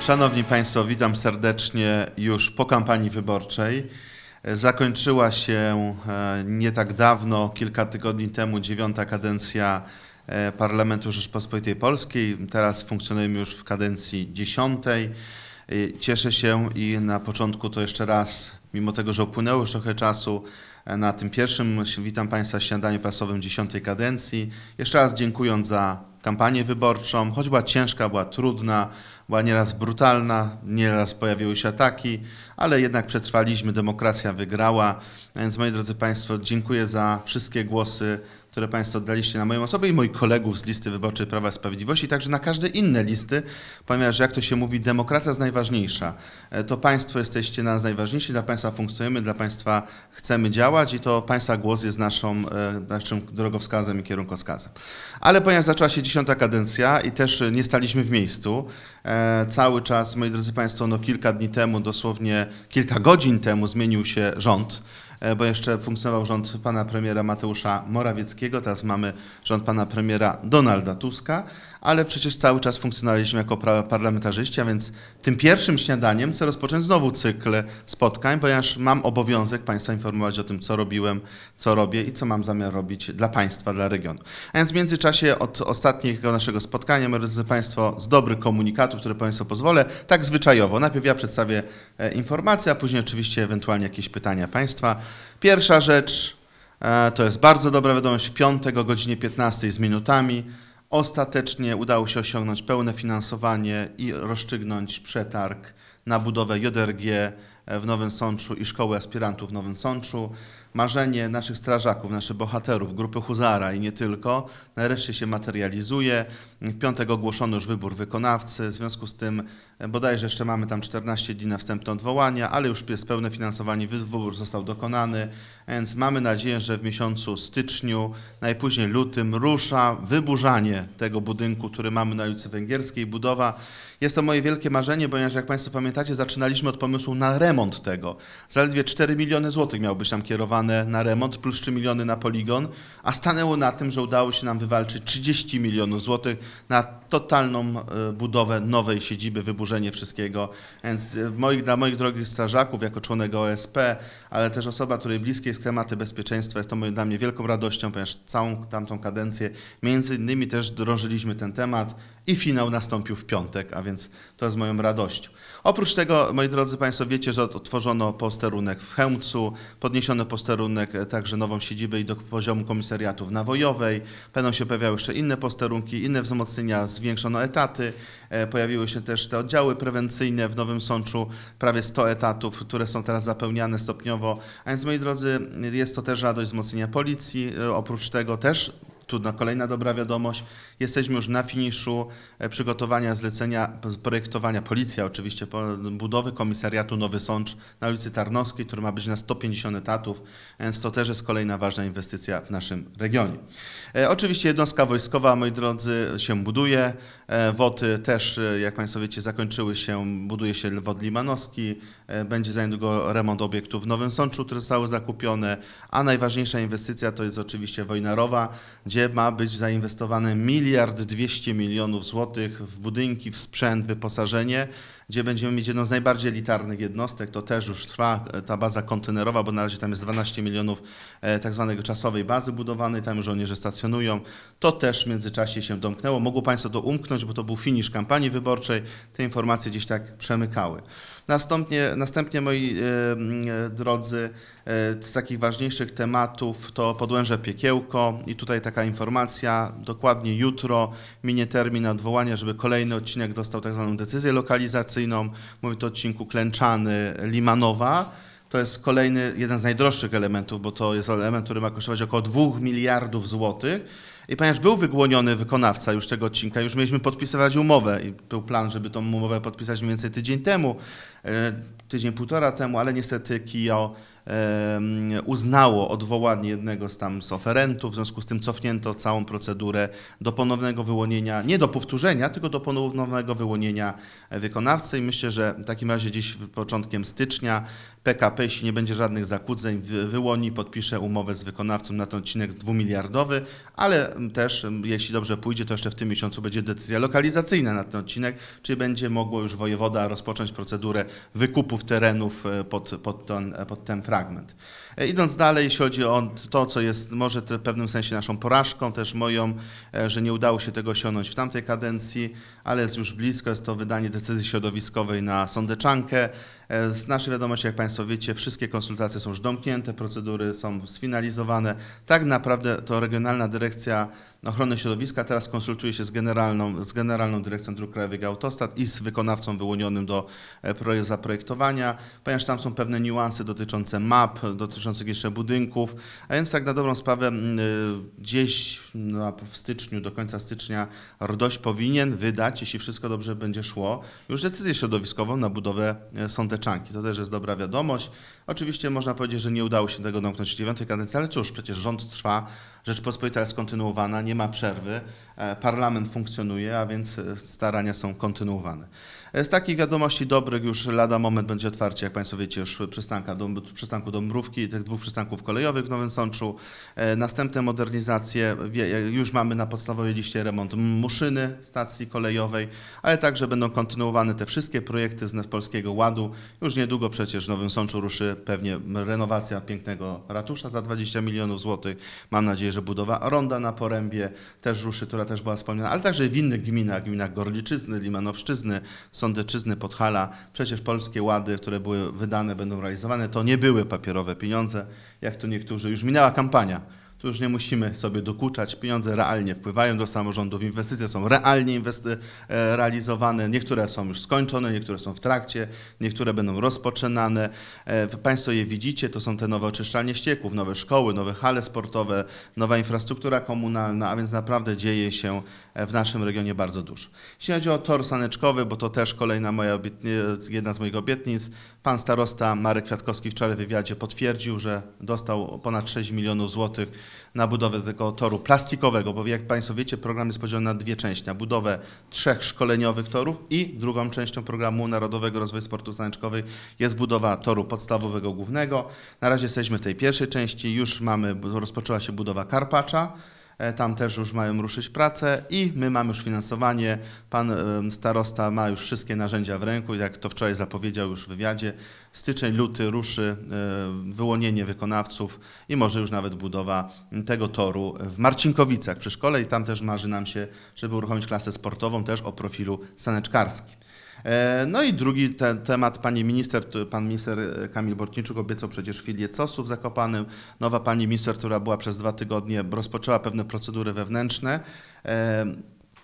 Szanowni Państwo, witam serdecznie już po kampanii wyborczej. Zakończyła się e, nie tak dawno, kilka tygodni temu, dziewiąta kadencja e, Parlamentu Rzeczpospolitej Polskiej. Teraz funkcjonujemy już w kadencji dziesiątej. E, cieszę się i na początku to jeszcze raz, mimo tego, że upłynęło już trochę czasu, na tym pierwszym witam Państwa śniadaniu prasowym dziesiątej kadencji. Jeszcze raz dziękując za kampanię wyborczą, choć była ciężka, była trudna, była nieraz brutalna, nieraz pojawiły się ataki, ale jednak przetrwaliśmy, demokracja wygrała. A więc moi drodzy Państwo, dziękuję za wszystkie głosy które Państwo oddaliście na moją osobę i moich kolegów z listy wyborczej Prawa i Sprawiedliwości, także na każde inne listy, ponieważ jak to się mówi, demokracja jest najważniejsza. E, to Państwo jesteście nas najważniejsi, dla Państwa funkcjonujemy, dla Państwa chcemy działać i to Państwa głos jest naszą, e, naszym drogowskazem i kierunkowskazem. Ale ponieważ zaczęła się dziesiąta kadencja i też nie staliśmy w miejscu, E, cały czas, moi drodzy Państwo, no kilka dni temu, dosłownie kilka godzin temu zmienił się rząd, e, bo jeszcze funkcjonował rząd pana premiera Mateusza Morawieckiego, teraz mamy rząd pana premiera Donalda Tuska, ale przecież cały czas funkcjonowaliśmy jako parlamentarzyści, a więc tym pierwszym śniadaniem chcę rozpocząć znowu cykl spotkań, ponieważ mam obowiązek Państwa informować o tym, co robiłem, co robię i co mam zamiar robić dla Państwa, dla regionu. A więc w międzyczasie od ostatniego naszego spotkania, moi drodzy Państwo, z dobry komunikat tematów, które Państwu pozwolę, tak zwyczajowo. Najpierw ja przedstawię e, informacje, a później oczywiście ewentualnie jakieś pytania Państwa. Pierwsza rzecz e, to jest bardzo dobra wiadomość. W piątek o godzinie 15 z minutami ostatecznie udało się osiągnąć pełne finansowanie i rozstrzygnąć przetarg na budowę JRG e, w Nowym Sączu i Szkoły Aspirantów w Nowym Sączu marzenie naszych strażaków, naszych bohaterów, grupy Huzara i nie tylko, nareszcie się materializuje. W piątek ogłoszono już wybór wykonawcy, w związku z tym Bodajże jeszcze mamy tam 14 dni na wstępne odwołania, ale już jest pełne finansowanie, wybór został dokonany, więc mamy nadzieję, że w miesiącu styczniu, najpóźniej lutym rusza wyburzanie tego budynku, który mamy na ulicy Węgierskiej, budowa. Jest to moje wielkie marzenie, ponieważ jak Państwo pamiętacie, zaczynaliśmy od pomysłu na remont tego. Zaledwie 4 miliony złotych miało być tam kierowane na remont, plus 3 miliony na poligon, a stanęło na tym, że udało się nam wywalczyć 30 milionów złotych na totalną e, budowę nowej siedziby wyburzenia wydłużenie wszystkiego. Więc y, moich, dla moich drogich strażaków, jako członek OSP, ale też osoba, której bliskie jest tematy bezpieczeństwa, jest to dla mnie wielką radością, ponieważ całą tamtą kadencję między innymi też drążyliśmy ten temat i finał nastąpił w piątek, a więc to jest moją radością. Oprócz tego, moi drodzy Państwo, wiecie, że otworzono posterunek w Chełmcu, podniesiono posterunek e, także nową siedzibę i do poziomu komisariatu w Nawojowej. Będą się pojawiały jeszcze inne posterunki, inne wzmocnienia, zwiększono etaty. E, pojawiły się też te oddziały prewencyjne w Nowym Sączu, prawie 100 etatów, które są teraz zapełniane stopniowo. A więc, moi drodzy, jest to też radość wzmocnienia policji. E, oprócz tego też Trudna kolejna dobra wiadomość. Jesteśmy już na finiszu e, przygotowania zlecenia, projektowania, policja oczywiście, budowy komisariatu Nowy Sącz na ulicy Tarnowskiej, który ma być na 150 etatów, więc to też jest kolejna ważna inwestycja w naszym regionie. E, oczywiście jednostka wojskowa, moi drodzy, się buduje. E, woty też, jak Państwo wiecie, zakończyły się, buduje się wod Limanowski, będzie za niedługo remont obiektów w Nowym Sączu, które zostały zakupione, a najważniejsza inwestycja to jest oczywiście Wojnarowa, gdzie gdzie ma być zainwestowane miliard dwieście milionów złotych w budynki, w sprzęt, wyposażenie gdzie będziemy mieć jedną z najbardziej elitarnych jednostek. To też już trwa e, ta baza kontenerowa, bo na razie tam jest 12 milionów e, tak zwanej czasowej bazy budowanej, tam już żołnierze stacjonują. To też w międzyczasie się domknęło. Mogło Państwo to umknąć, bo to był finisz kampanii wyborczej. Te informacje gdzieś tak przemykały. Następnie, następnie moi e, drodzy, z takich ważniejszych tematów to Podłęże Piekiełko i tutaj taka informacja, dokładnie jutro minie termin odwołania, żeby kolejny odcinek dostał tak zwaną decyzję lokalizacyjną konserwacyjną, mówię to o odcinku Klęczany, Limanowa. To jest kolejny, jeden z najdroższych elementów, bo to jest element, który ma kosztować około 2 miliardów złotych. I ponieważ był wygłoniony wykonawca już tego odcinka, już mieliśmy podpisywać umowę i był plan, żeby tą umowę podpisać mniej więcej tydzień temu, e, tydzień, półtora temu, ale niestety KIO uznało odwołanie jednego z tam z oferentów, w związku z tym cofnięto całą procedurę do ponownego wyłonienia, nie do powtórzenia, tylko do ponownego wyłonienia wykonawcy i myślę, że w takim razie dziś początkiem stycznia PKP, jeśli nie będzie żadnych zakłóceń, wyłoni, podpisze umowę z wykonawcą na ten odcinek dwumiliardowy, ale też, jeśli dobrze pójdzie, to jeszcze w tym miesiącu będzie decyzja lokalizacyjna na ten odcinek, czyli będzie mogło już wojewoda rozpocząć procedurę wykupów terenów e, pod, pod, ten, pod ten fragment. E, idąc dalej, jeśli chodzi o to, co jest może w pewnym sensie naszą porażką, też moją, e, że nie udało się tego osiągnąć w tamtej kadencji, ale jest już blisko, jest to wydanie decyzji środowiskowej na sądeczankę. E, z naszej wiadomości, jak Państwo wiecie, wszystkie konsultacje są już domknięte, procedury są sfinalizowane. Tak naprawdę to Regionalna Dyrekcja Ochrony Środowiska teraz konsultuje się z Generalną, z Generalną Dyrekcją Dróg Krajowych Autostrad i z wykonawcą wyłonionym do e, zaprojektowania, ponieważ tam są pewne niuanse dotyczące map, dotyczących jeszcze budynków, a więc tak na dobrą sprawę e, gdzieś no, w styczniu, do końca stycznia RDOŚ powinien wydać, jeśli wszystko dobrze będzie szło, już decyzję środowiskową na budowę sądecznego Mleczanki. To też jest dobra wiadomość. Oczywiście można powiedzieć, że nie udało się tego domknąć w dziewiątej kadencji, ale cóż, przecież rząd trwa, Rzeczpospolita jest kontynuowana, nie ma przerwy, e, parlament funkcjonuje, a więc e, starania są kontynuowane. Z takich wiadomości dobrych już lada moment będzie otwarcie, jak Państwo wiecie, już przystanka do, przystanku do Mrówki, tych dwóch przystanków kolejowych w Nowym Sączu. E, następne modernizacje, e, już mamy na podstawowej liście remont Muszyny, stacji kolejowej, ale także będą kontynuowane te wszystkie projekty z Polskiego Ładu. Już niedługo przecież w Nowym Sączu ruszy pewnie renowacja pięknego ratusza za 20 milionów złotych. Mam nadzieję, że budowa ronda na Porębie też ruszy, która też była wspomniana, ale także w innych gminach, gminach Gorliczyzny, Limanowszczyzny, Sądeczyzny, Podhala. Przecież polskie łady, które były wydane, będą realizowane. To nie były papierowe pieniądze, jak to niektórzy. Już minęła kampania tu już nie musimy sobie dokuczać. Pieniądze realnie wpływają do samorządów, inwestycje są realnie inwesty- e, realizowane. Niektóre są już skończone, niektóre są w trakcie, niektóre będą rozpoczynane. E, państwo je widzicie, to są te nowe oczyszczalnie ścieków, nowe szkoły, nowe hale sportowe, nowa infrastruktura komunalna, a więc naprawdę dzieje się e, w naszym regionie bardzo dużo. Jeśli chodzi o tor saneczkowy, bo to też kolejna moja jedna z moich obietnic, pan starosta Marek Kwiatkowski wczoraj w wywiadzie potwierdził, że dostał ponad 6 milionów złotych na budowę tego toru plastikowego, bo jak Państwo wiecie, program jest podzielony na dwie części, na budowę trzech szkoleniowych torów i drugą częścią programu Narodowego Rozwoju Sportu Saneczkowej jest budowa toru podstawowego głównego. Na razie jesteśmy w tej pierwszej części, już mamy, rozpoczęła się budowa Karpacza, E, tam też już mają ruszyć pracę i my mamy już finansowanie. Pan e, starosta ma już wszystkie narzędzia w ręku, jak to wczoraj zapowiedział już w wywiadzie. Styczeń, luty ruszy e, wyłonienie wykonawców i może już nawet budowa tego toru w Marcinkowicach przy szkole i tam też marzy nam się, żeby uruchomić klasę sportową też o profilu saneczkarskim. E, no i drugi ten temat, pani minister, pan minister e, Kamil Bortniczuk obiecał przecież filię COS-u w Zakopanym. Nowa pani minister, która była przez dwa tygodnie, rozpoczęła pewne procedury wewnętrzne. E,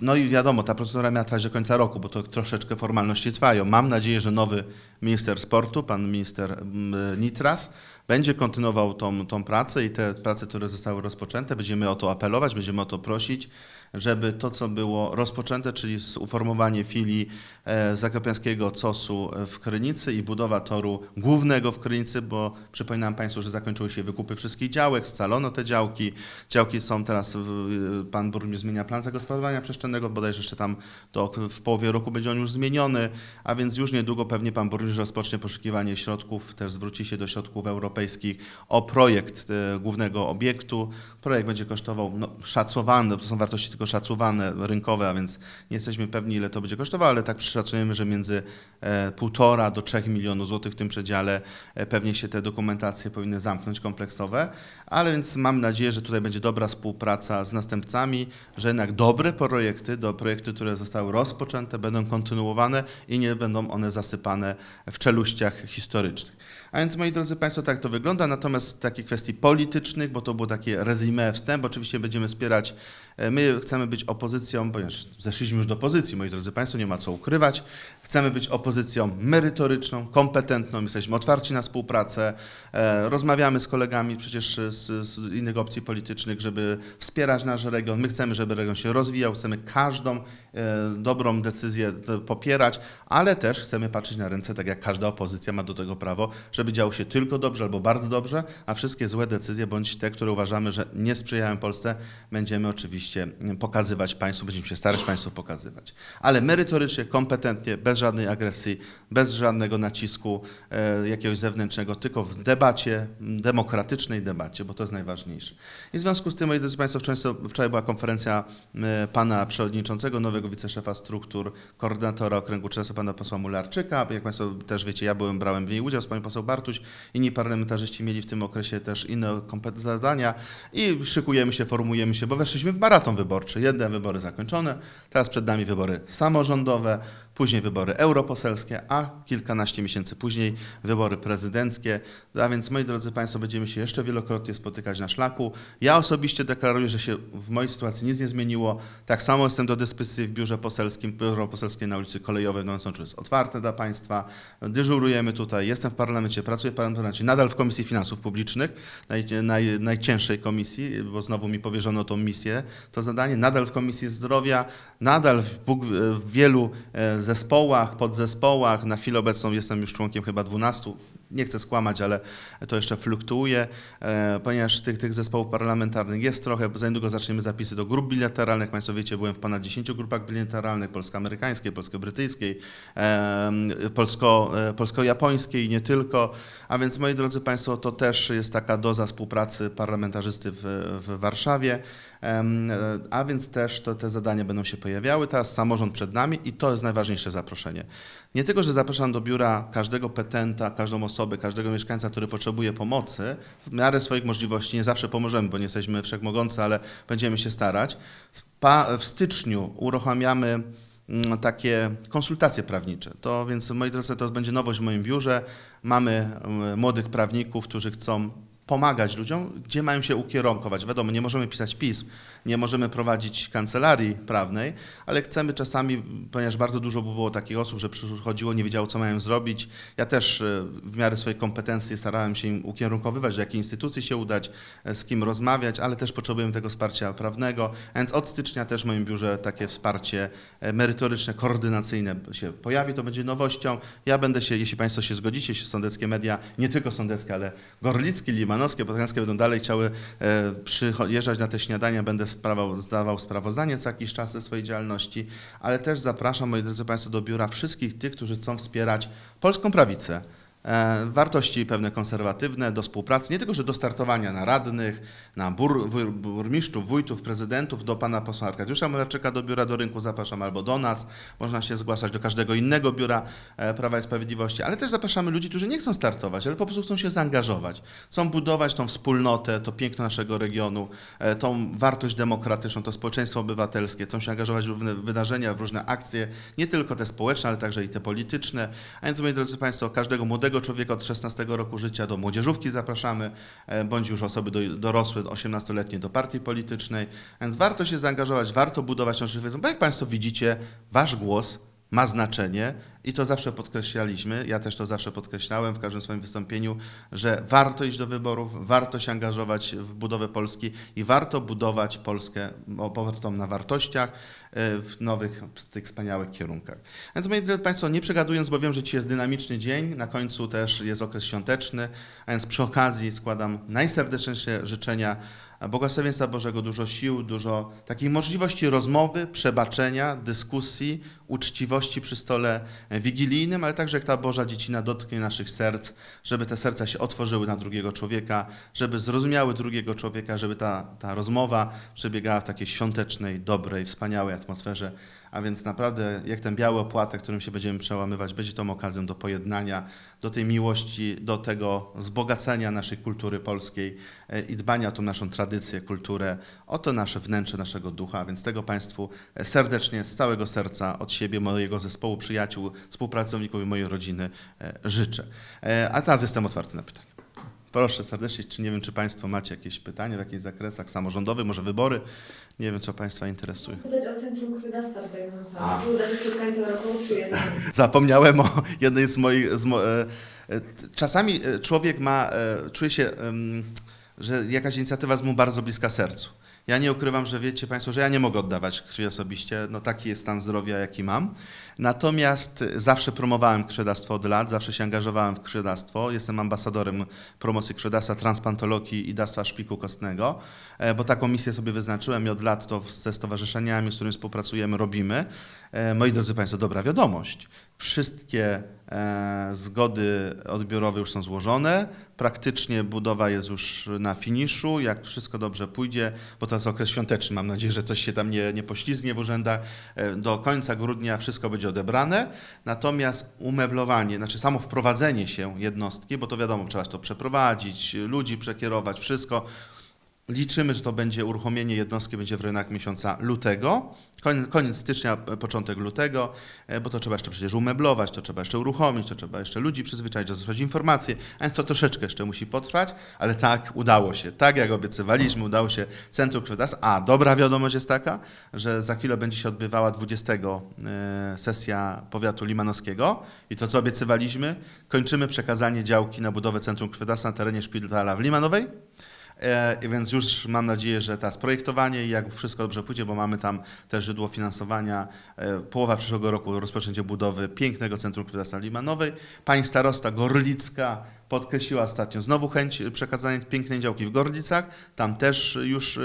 no i wiadomo, ta procedura miała trwać do końca roku, bo to troszeczkę formalności trwają. Mam nadzieję, że nowy minister sportu, pan minister mm, Nitras, będzie kontynuował tą, tą pracę i te prace, które zostały rozpoczęte, będziemy o to apelować, będziemy o to prosić, żeby to, co było rozpoczęte, czyli uformowanie filii e, zakopiańskiego COS-u w Krynicy i budowa toru głównego w Krynicy, bo przypominam Państwu, że zakończyły się wykupy wszystkich działek, scalono te działki. Działki są teraz, w, e, pan burmistrz zmienia plan zagospodarowania przestrzennego, bodajże jeszcze tam do, w połowie roku będzie on już zmieniony, a więc już niedługo pewnie pan burmistrz rozpocznie poszukiwanie środków, też zwróci się do środków Europy Europejskich o projekt e, głównego obiektu. Projekt będzie kosztował no, szacowane, to są wartości tylko szacowane, rynkowe, a więc nie jesteśmy pewni, ile to będzie kosztowało, ale tak przeszacujemy, że między 1,5 e, do 3 milionów złotych w tym przedziale e, pewnie się te dokumentacje powinny zamknąć kompleksowe, ale więc mam nadzieję, że tutaj będzie dobra współpraca z następcami, że jednak dobre projekty, do projekty, które zostały rozpoczęte, będą kontynuowane i nie będą one zasypane w czeluściach historycznych. A więc moi drodzy Państwo, tak to to wygląda. Natomiast takie kwestii politycznych, bo to było takie resume wstęp, oczywiście będziemy wspierać, e, my chcemy być opozycją, ponieważ zeszliśmy już do pozycji, moi drodzy Państwo, nie ma co ukrywać. Chcemy być opozycją merytoryczną, kompetentną, jesteśmy otwarci na współpracę, e, rozmawiamy z kolegami przecież z, z innych opcji politycznych, żeby wspierać nasz region. My chcemy, żeby region się rozwijał, chcemy każdą e, dobrą decyzję popierać, ale też chcemy patrzeć na ręce, tak jak każda opozycja ma do tego prawo, żeby działo się tylko dobrze albo albo bardzo dobrze, a wszystkie złe decyzje, bądź te, które uważamy, że nie sprzyjają Polsce, będziemy oczywiście mm, pokazywać Państwu, będziemy się starać Państwu pokazywać. Ale merytorycznie, kompetentnie, bez żadnej agresji, bez żadnego nacisku e, jakiegoś zewnętrznego, tylko w debacie, mm, demokratycznej debacie, bo to jest najważniejsze. I w związku z tym, moi drodzy Państwo, wczoraj, wczoraj była konferencja e, pana przewodniczącego, nowego wiceszefa struktur, koordynatora okręgu czasu, pana posła Mularczyka. Jak Państwo też wiecie, ja byłem, brałem w niej udział z panią poseł Bartuś, inni parlamentarzyści parlamentarzyści mieli w tym okresie też inne zadania i szykujemy się, formujemy się, bo weszliśmy w maraton wyborczy. Jedne wybory zakończone, teraz przed nami wybory samorządowe, później wybory europoselskie, a kilkanaście miesięcy później wybory prezydenckie. A więc, moi drodzy Państwo, będziemy się jeszcze wielokrotnie spotykać na szlaku. Ja osobiście deklaruję, że się w mojej sytuacji nic nie zmieniło. Tak samo jestem do dyspozycji w biurze poselskim, biuro poselskie na ulicy Kolejowej w Nowym Sączu jest otwarte dla Państwa. Dyżurujemy tutaj, jestem w parlamencie, pracuję w parlamencie, nadal w Komisji Finansów Publicznych, naj, naj, najcięższej komisji, bo znowu mi powierzono tą misję, to zadanie. Nadal w Komisji Zdrowia, nadal w, w wielu e, zespołach, podzespołach. Na chwilę obecną jestem już członkiem chyba 12. Nie chcę skłamać, ale to jeszcze fluktuuje, e, ponieważ tych, tych zespołów parlamentarnych jest trochę. Za niedługo zaczniemy zapisy do grup bilateralnych. Państwo wiecie, byłem w ponad 10 grupach bilateralnych, polsko-amerykańskiej, polsko-brytyjskiej, polsko, e, polsko-japońskiej i nie tylko. A więc, moi drodzy Państwo, to też jest taka doza współpracy parlamentarzysty w, w Warszawie. E, a więc też to, te zadania będą się pojawiały. Teraz samorząd przed nami i to jest najważniejsze zaproszenie. Nie tylko, że zapraszam do biura każdego petenta, każdą osobę, każdego mieszkańca, który potrzebuje pomocy, w miarę swoich możliwości, nie zawsze pomożemy, bo nie jesteśmy wszechmogący, ale będziemy się starać. W, pa, w styczniu uruchamiamy mm, takie konsultacje prawnicze. To więc, moi drodzy, to będzie nowość w moim biurze. Mamy mm, młodych prawników, którzy chcą pomagać ludziom, gdzie mają się ukierunkować. Wiadomo, nie możemy pisać pism, nie możemy prowadzić kancelarii prawnej, ale chcemy czasami, ponieważ bardzo dużo było takich osób, że przychodziło, nie wiedziało, co mają zrobić. Ja też e, w miarę swojej kompetencji starałem się im ukierunkowywać, do jakiej instytucji się udać, e, z kim rozmawiać, ale też potrzebujemy tego wsparcia prawnego, więc od stycznia też w moim biurze takie wsparcie e, merytoryczne, koordynacyjne się pojawi, to będzie nowością. Ja będę się, jeśli Państwo się zgodzicie, się Sądeckie Media, nie tylko Sądeckie, ale Gorlicki Liman, Romanowskie, Botanowskie będą dalej chciały e, przyjeżdżać na te śniadania, będę sprawał, zdawał sprawozdanie co jakiś czas ze swojej działalności, ale też zapraszam, moi drodzy Państwo, do biura wszystkich tych, którzy chcą wspierać polską prawicę, E, wartości pewne konserwatywne do współpracy, nie tylko, że do startowania na radnych, na bur, bur, burmistrzów, wójtów, prezydentów, do pana posła Arkadiusza Moraczyka do biura, do rynku zapraszam albo do nas, można się zgłaszać do każdego innego biura e, Prawa i Sprawiedliwości, ale też zapraszamy ludzi, którzy nie chcą startować, ale po prostu chcą się zaangażować, chcą budować tą wspólnotę, to piękno naszego regionu, e, tą wartość demokratyczną, to społeczeństwo obywatelskie, chcą się angażować w różne wydarzenia, w różne akcje, nie tylko te społeczne, ale także i te polityczne, a więc moi drodzy państwo, każdego młodego każdego człowieka od 16 roku życia do młodzieżówki zapraszamy, e, bądź już osoby dorosłe, 18-letnie do partii politycznej. Więc warto się zaangażować, warto budować naszych wiedzę, bo jak Państwo widzicie, Wasz głos ma znaczenie i to zawsze podkreślaliśmy, ja też to zawsze podkreślałem w każdym swoim wystąpieniu, że warto iść do wyborów, warto się angażować w budowę Polski i warto budować Polskę opartą na wartościach, e, w nowych, tych wspaniałych kierunkach. Więc moi drodzy Państwo, nie przegadując, bo wiem, że dzisiaj jest dynamiczny dzień, na końcu też jest okres świąteczny, a więc przy okazji składam najserdeczniejsze życzenia błogosławieństwa Bożego, dużo sił, dużo takich możliwości rozmowy, przebaczenia, dyskusji, uczciwości przy stole wigilijnym, ale także jak ta Boża dziecina dotknie naszych serc, żeby te serca się otworzyły na drugiego człowieka, żeby zrozumiały drugiego człowieka, żeby ta, ta rozmowa przebiegała w takiej świątecznej, dobrej, wspaniałej atmosferze a więc naprawdę, jak ten biały opłatek, którym się będziemy przełamywać, będzie tą okazją do pojednania, do tej miłości, do tego wzbogacenia naszej kultury polskiej e, i dbania o tą naszą tradycję, kulturę, o to nasze wnętrze, naszego ducha. A więc tego Państwu e, serdecznie, z całego serca, od siebie, mojego zespołu przyjaciół, współpracowników i mojej rodziny e, życzę. A teraz jestem otwarty na pytania. Proszę serdecznie, czy nie wiem, czy Państwo macie jakieś pytania w jakichś zakresach samorządowych, może wybory? Nie wiem, co Państwa interesuje. Pytać o Centrum Krwiodawstwa Wydajnego Czy uda się przed końcem roku, czy jednak? Zapomniałem o jednej z moich... Z mo... E, e, czasami e, człowiek ma, czuje się, że jakaś inicjatywa jest mu bardzo bliska sercu. Ja nie ukrywam, że wiecie Państwo, że ja nie mogę oddawać krwi osobiście. No taki jest stan zdrowia, jaki mam. Natomiast zawsze promowałem krwiodawstwo od lat, zawsze się angażowałem w krwiodawstwo. Jestem ambasadorem promocji krwiodawstwa, transplantologii i dawstwa szpiku kostnego, e, bo taką misję sobie wyznaczyłem i od lat to ze stowarzyszeniami, z którymi współpracujemy, robimy. E, moi drodzy Państwo, dobra wiadomość. Wszystkie e, zgody odbiorowe już są złożone. Praktycznie budowa jest już na finiszu. Jak wszystko dobrze pójdzie, bo to jest okres świąteczny, mam nadzieję, że coś się tam nie, nie poślizgnie w urzędach. E, do końca grudnia wszystko będzie odebrane. Natomiast umeblowanie, znaczy samo wprowadzenie się jednostki, bo to wiadomo, trzeba to przeprowadzić, ludzi przekierować, wszystko Liczymy, że to będzie uruchomienie jednostki, będzie w rynach miesiąca lutego, koniec, koniec, stycznia, e, początek lutego, e, bo to trzeba jeszcze przecież umeblować, to trzeba jeszcze uruchomić, to trzeba jeszcze ludzi przyzwyczaić, rozesłać informacje, a więc to troszeczkę jeszcze musi potrwać, ale tak, udało się, tak jak obiecywaliśmy, udało się Centrum Kredas, a dobra wiadomość jest taka, że za chwilę będzie się odbywała 20 e, sesja powiatu limanowskiego i to, co obiecywaliśmy, kończymy przekazanie działki na budowę Centrum Kredas na terenie szpitala w Limanowej, E, więc już mam nadzieję, że ta projektowanie i jak wszystko dobrze pójdzie, bo mamy tam też źródło finansowania. E, połowa przyszłego roku rozpoczęcie budowy pięknego centrum, które Limanowej. Pani starosta Gorlicka podkreśliła ostatnio. Znowu chęć przekazania pięknej działki w Gorlicach. Tam też już e,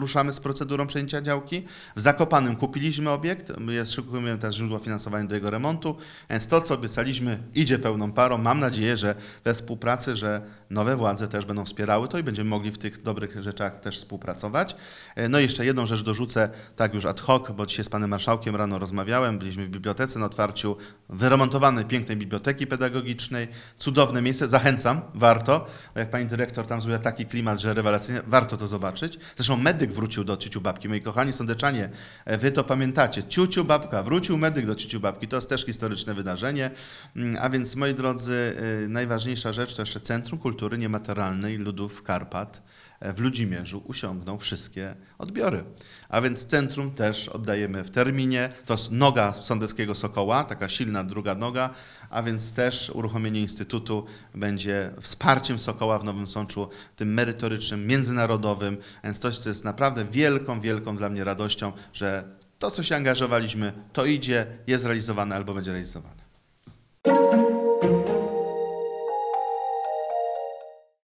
ruszamy z procedurą przejęcia działki. W Zakopanym kupiliśmy obiekt. Jest, szykujemy też źródła finansowania do jego remontu. Więc to, co obiecaliśmy, idzie pełną parą. Mam nadzieję, że we współpracy, że nowe władze też będą wspierały to i będziemy mogli w tych dobrych rzeczach też współpracować. E, no i jeszcze jedną rzecz dorzucę, tak już ad hoc, bo dzisiaj z panem marszałkiem rano rozmawiałem. Byliśmy w bibliotece na otwarciu wyremontowanej pięknej biblioteki pedagogicznej. Cudowne miejsce zachęcam, warto. Jak pani dyrektor tam zrobiła taki klimat, że rewelacyjnie, warto to zobaczyć. Zresztą medyk wrócił do ciuciu babki. Moi kochani sądeczanie, e, wy to pamiętacie. Ciuciu babka, wrócił medyk do ciuciu babki. To jest też historyczne wydarzenie. Mm, a więc, moi drodzy, e, najważniejsza rzecz to jeszcze Centrum Kultury Niematerialnej Ludów Karpat w Ludzimierzu usiągną wszystkie odbiory. A więc centrum też oddajemy w terminie. To jest noga sądeckiego Sokoła, taka silna druga noga, a więc też uruchomienie Instytutu będzie wsparciem Sokoła w Nowym Sączu, tym merytorycznym, międzynarodowym. Więc to jest naprawdę wielką, wielką dla mnie radością, że to, co się angażowaliśmy, to idzie, jest realizowane albo będzie realizowane.